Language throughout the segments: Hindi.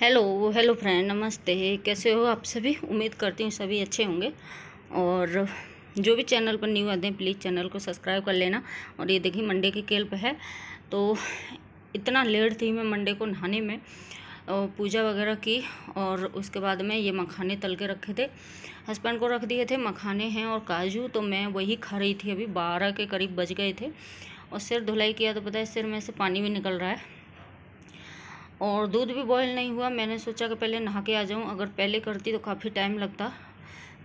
हेलो हेलो फ्रेंड नमस्ते कैसे हो आप सभी उम्मीद करती हूँ सभी अच्छे होंगे और जो भी चैनल पर न्यू आते हैं प्लीज़ चैनल को सब्सक्राइब कर लेना और ये देखिए मंडे की केल्प है तो इतना लेट थी मैं मंडे को नहाने में पूजा वगैरह की और उसके बाद में ये मखाने तल के रखे थे हस्बैंड को रख दिए थे मखाने हैं और काजू तो मैं वही खा रही थी अभी बारह के करीब बज गए थे और सिर धुलाई किया तो पता है सिर में से पानी भी निकल रहा है और दूध भी बॉयल नहीं हुआ मैंने सोचा कि पहले नहा के आ जाऊँ अगर पहले करती तो काफ़ी टाइम लगता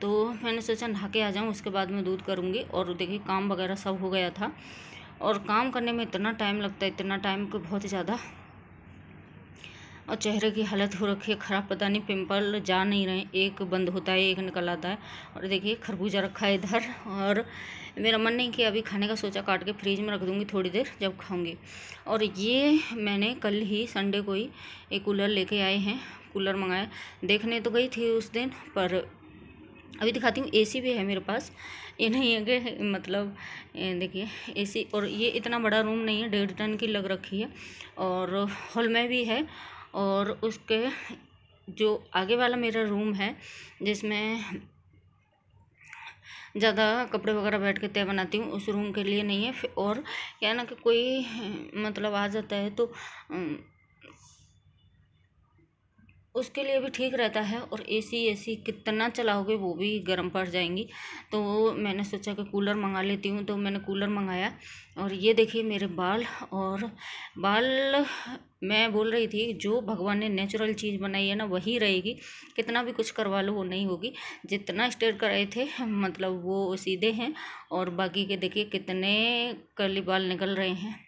तो मैंने सोचा नहा के आ जाऊँ उसके बाद मैं दूध करूँगी और देखिए काम वगैरह सब हो गया था और काम करने में इतना टाइम लगता है इतना टाइम कि बहुत ज़्यादा और चेहरे की हालत हो रखी है खराब पता नहीं पिंपल जा नहीं रहे एक बंद होता है एक निकल आता है और देखिए खरबूजा रखा है इधर और मेरा मन नहीं कि अभी खाने का सोचा काट के फ्रीज में रख दूँगी थोड़ी देर जब खाऊँगी और ये मैंने कल ही संडे को ही एक कूलर लेके आए हैं कूलर मंगाया देखने तो गई थी उस दिन पर अभी दिखाती हूँ एसी भी है मेरे पास ये नहीं है कि मतलब देखिए एसी और ये इतना बड़ा रूम नहीं है डेढ़ टन की लग रखी है और हॉल में भी है और उसके जो आगे वाला मेरा रूम है जिसमें ज़्यादा कपड़े वगैरह बैठ के तय बनाती हूँ उस रूम के लिए नहीं है और क्या है ना कि कोई मतलब आ जाता है तो उसके लिए भी ठीक रहता है और ए सी ए सी कितना चलाओगे वो भी गर्म पड़ जाएंगी तो मैंने सोचा कि कूलर मंगा लेती हूँ तो मैंने कूलर मंगाया और ये देखिए मेरे बाल और बाल मैं बोल रही थी जो भगवान ने नेचुरल चीज़ बनाई है ना वही रहेगी कितना भी कुछ करवा लो वो नहीं होगी जितना स्टेट कराए थे मतलब वो सीधे हैं और बाकी के देखिए कितने कली बाल निकल रहे हैं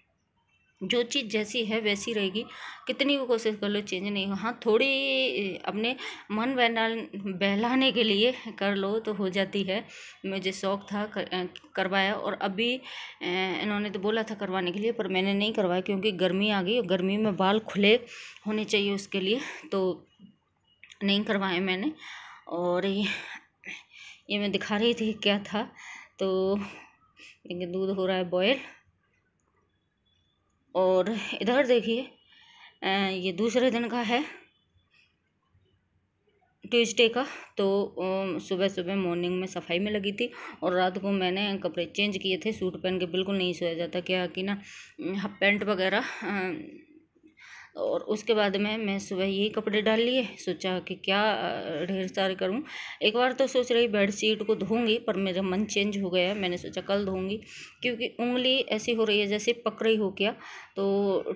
जो चीज़ जैसी है वैसी रहेगी कितनी भी कोशिश कर लो चेंज नहीं हो हाँ थोड़ी अपने मन बहना बहलाने के लिए कर लो तो हो जाती है मुझे शौक था कर, करवाया और अभी इन्होंने तो बोला था करवाने के लिए पर मैंने नहीं करवाया क्योंकि गर्मी आ गई गर्मी में बाल खुले होने चाहिए उसके लिए तो नहीं करवाए मैंने और ये ये मैं दिखा रही थी क्या था तो दूध हो रहा है बॉयल और इधर देखिए ये दूसरे दिन का है ट्यूसडे का तो सुबह सुबह मॉर्निंग में सफाई में लगी थी और रात को मैंने कपड़े चेंज किए थे सूट पहन के बिल्कुल नहीं सोया जाता क्या कि ना पेंट वगैरह और उसके बाद में मैं सुबह यही कपड़े डाल लिए सोचा कि क्या ढेर सारे करूँ एक बार तो सोच रही बेड शीट को धोंगी पर मेरा मन चेंज हो गया मैंने सोचा कल धोंगी क्योंकि उंगली ऐसी हो रही है जैसे पक रही हो क्या तो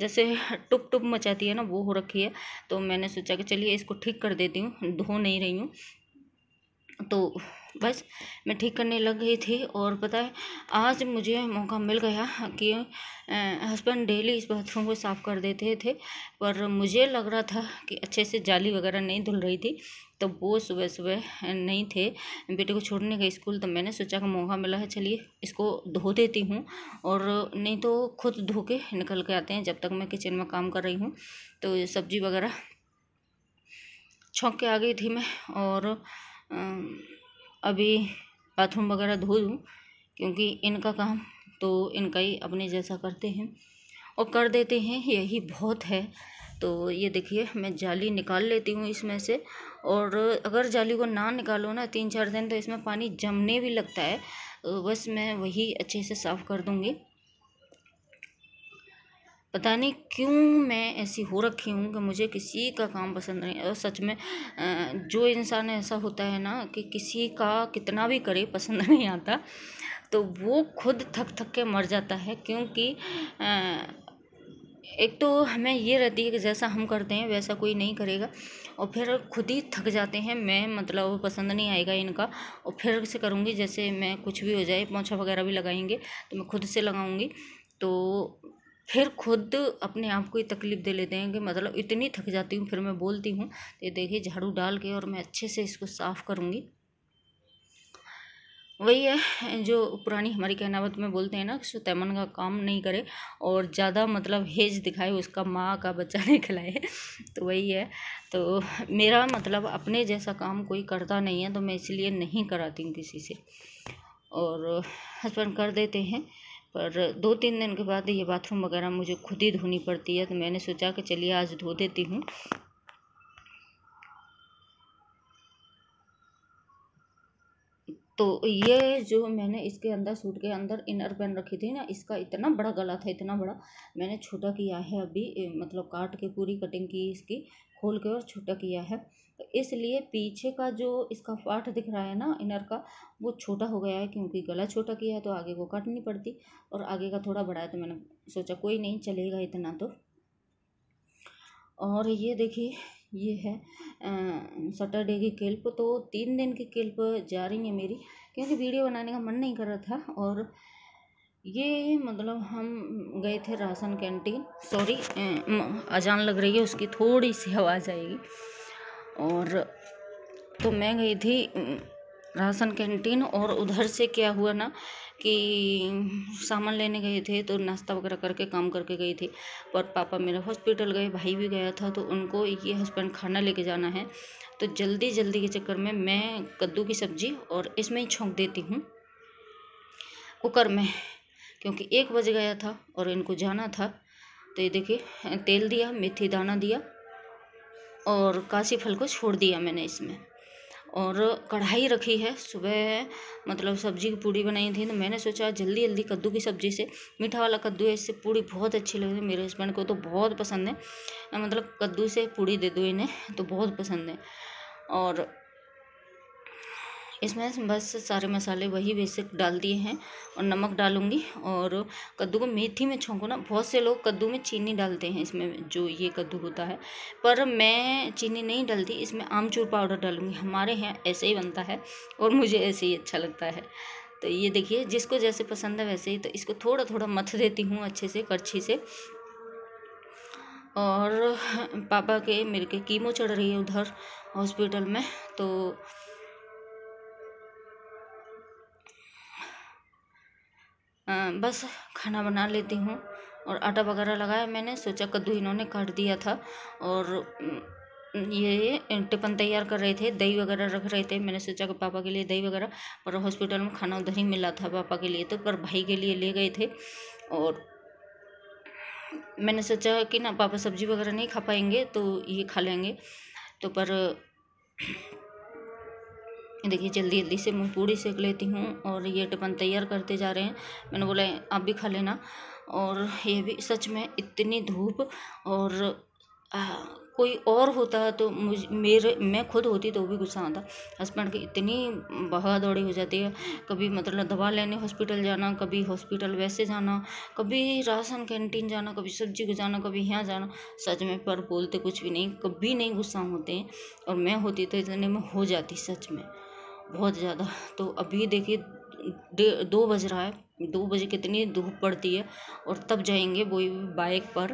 जैसे टुप टुप मचाती है ना वो हो रखी है तो मैंने सोचा कि चलिए इसको ठीक कर देती हूँ धो नहीं रही हूँ तो बस मैं ठीक करने लग गई थी और पता है आज मुझे मौका मिल गया कि हस्बैंड डेली इस बाथरूम को साफ़ कर देते थे पर मुझे लग रहा था कि अच्छे से जाली वगैरह नहीं धुल रही थी तो वो सुबह सुबह नहीं थे बेटे को छोड़ने गए स्कूल तो मैंने सोचा कि मौका मिला है चलिए इसको धो देती हूँ और नहीं तो खुद धो के निकल के आते हैं जब तक मैं किचन में काम कर रही हूँ तो सब्जी वगैरह छोंक के आ गई थी मैं और अभी बाथरूम वगैरह धो दूँ क्योंकि इनका काम तो इनका ही अपने जैसा करते हैं और कर देते हैं यही बहुत है तो ये देखिए मैं जाली निकाल लेती हूँ इसमें से और अगर जाली को ना निकालो ना तीन चार दिन तो इसमें पानी जमने भी लगता है बस मैं वही अच्छे से साफ़ कर दूँगी पता नहीं क्यों मैं ऐसी हो रखी हूँ कि मुझे किसी का काम पसंद नहीं और सच में जो इंसान ऐसा होता है ना कि किसी का कितना भी करे पसंद नहीं आता तो वो खुद थक थक के मर जाता है क्योंकि एक तो हमें ये रहती है कि जैसा हम करते हैं वैसा कोई नहीं करेगा और फिर खुद ही थक जाते हैं मैं मतलब पसंद नहीं आएगा इनका और फिर से करूँगी जैसे मैं कुछ भी हो जाए पोछा वगैरह भी लगाएंगे तो मैं खुद से लगाऊँगी तो फिर खुद अपने आप को ही तकलीफ़ दे लेते हैं कि मतलब इतनी थक जाती हूँ फिर मैं बोलती हूँ ये देखिए झाड़ू डाल के और मैं अच्छे से इसको साफ़ करूँगी वही है जो पुरानी हमारी कहनावत में बोलते हैं ना कि सुतैमन का काम नहीं करे और ज़्यादा मतलब हेज दिखाए उसका माँ का बच्चा नहीं खिलाए तो वही है तो मेरा मतलब अपने जैसा काम कोई करता नहीं है तो मैं इसलिए नहीं कराती हूँ किसी से और हस्बैंड कर देते हैं पर दो तीन दिन के बाद ये बाथरूम वगैरह मुझे खुद ही धोनी पड़ती है तो मैंने सोचा कि चलिए आज धो देती हूँ तो ये जो मैंने इसके अंदर सूट के अंदर इनर पेन रखी थी ना इसका इतना बड़ा गला था इतना बड़ा मैंने छोटा किया है अभी मतलब काट के पूरी कटिंग की इसकी खोल के और छोटा किया है तो इसलिए पीछे का जो इसका पार्ट दिख रहा है ना इनर का वो छोटा हो गया है क्योंकि गला छोटा किया है तो आगे को काटनी पड़ती और आगे का थोड़ा बड़ा है तो मैंने सोचा कोई नहीं चलेगा इतना तो और ये देखिए ये है सटरडे की क्लिप तो तीन दिन की क्लिप जा रही है मेरी क्योंकि वीडियो बनाने का मन नहीं कर रहा था और ये मतलब हम गए थे राशन कैंटीन सॉरी अजान लग रही है उसकी थोड़ी सी आवाज़ आएगी और तो मैं गई थी राशन कैंटीन और उधर से क्या हुआ ना कि सामान लेने गए थे तो नाश्ता वगैरह करके काम करके गई थी पर पापा मेरे हॉस्पिटल गए भाई भी गया था तो उनको ये हस्बैंड खाना लेके जाना है तो जल्दी जल्दी के चक्कर में मैं कद्दू की सब्ज़ी और इसमें ही छोंक देती हूँ कुकर में क्योंकि एक बज गया था और इनको जाना था तो ये देखिए तेल दिया मेथी दाना दिया और काशी फल को छोड़ दिया मैंने इसमें और कढ़ाई रखी है सुबह मतलब सब्जी की पूड़ी बनाई थी तो मैंने सोचा जल्दी जल्दी कद्दू की सब्जी से मीठा वाला कद्दू है इससे पूड़ी बहुत अच्छी लग रही मेरे हस्बैंड को तो बहुत पसंद है मतलब कद्दू से पूड़ी दे दो इन्हें तो बहुत पसंद है और इसमें बस सारे मसाले वही बेसिक डाल दिए हैं और नमक डालूंगी और कद्दू को मेथी में छोंको ना बहुत से लोग कद्दू में चीनी डालते हैं इसमें जो ये कद्दू होता है पर मैं चीनी नहीं डालती इसमें आमचूर पाउडर डालूँगी हमारे यहाँ ऐसे ही बनता है और मुझे ऐसे ही अच्छा लगता है तो ये देखिए जिसको जैसे पसंद है वैसे ही तो इसको थोड़ा थोड़ा मथ देती हूँ अच्छे से करछी से और पापा के मेरे के कीमो चढ़ रही है उधर हॉस्पिटल में तो बस खाना बना लेती हूँ और आटा वगैरह लगाया मैंने सोचा कद्दू इन्होंने काट दिया था और ये टिफन तैयार कर रहे थे दही वगैरह रख रहे थे मैंने सोचा कि पापा के लिए दही वगैरह पर हॉस्पिटल में खाना उधर ही मिला था पापा के लिए तो पर भाई के लिए ले गए थे और मैंने सोचा कि ना पापा सब्जी वगैरह नहीं खा पाएंगे तो ये खा लेंगे तो पर देखिए जल्दी जल्दी से मैं पूड़ी सेक लेती हूँ और ये टिपन तैयार करते जा रहे हैं मैंने बोला आप भी खा लेना और ये भी सच में इतनी धूप और आ, कोई और होता है तो मुझ मेरे मैं खुद होती तो वो भी गुस्सा आता हस्बैंड की इतनी बहा दौड़ी हो जाती है कभी मतलब दवा लेने हॉस्पिटल जाना कभी हॉस्पिटल वैसे जाना कभी राशन कैंटीन जाना कभी सब्जी को जाना कभी यहाँ जाना सच में पर बोलते कुछ भी नहीं कभी नहीं गुस्सा होते हैं और मैं होती तो इतने में हो जाती सच में बहुत ज़्यादा तो अभी देखिए दो बज रहा है दो बजे कितनी धूप पड़ती है और तब जाएंगे वो बाइक पर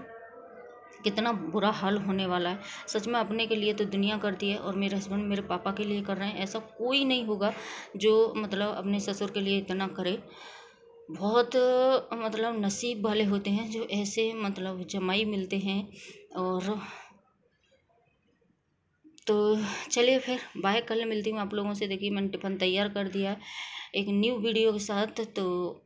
कितना बुरा हाल होने वाला है सच में अपने के लिए तो दुनिया करती है और मेरे हस्बैंड मेरे पापा के लिए कर रहे हैं ऐसा कोई नहीं होगा जो मतलब अपने ससुर के लिए इतना करे बहुत मतलब नसीब वाले होते हैं जो ऐसे मतलब जमाई मिलते हैं और तो चलिए फिर बाय कल मिलती हूँ आप लोगों से देखिए मैंने टिफ़न तैयार कर दिया है एक न्यू वीडियो के साथ तो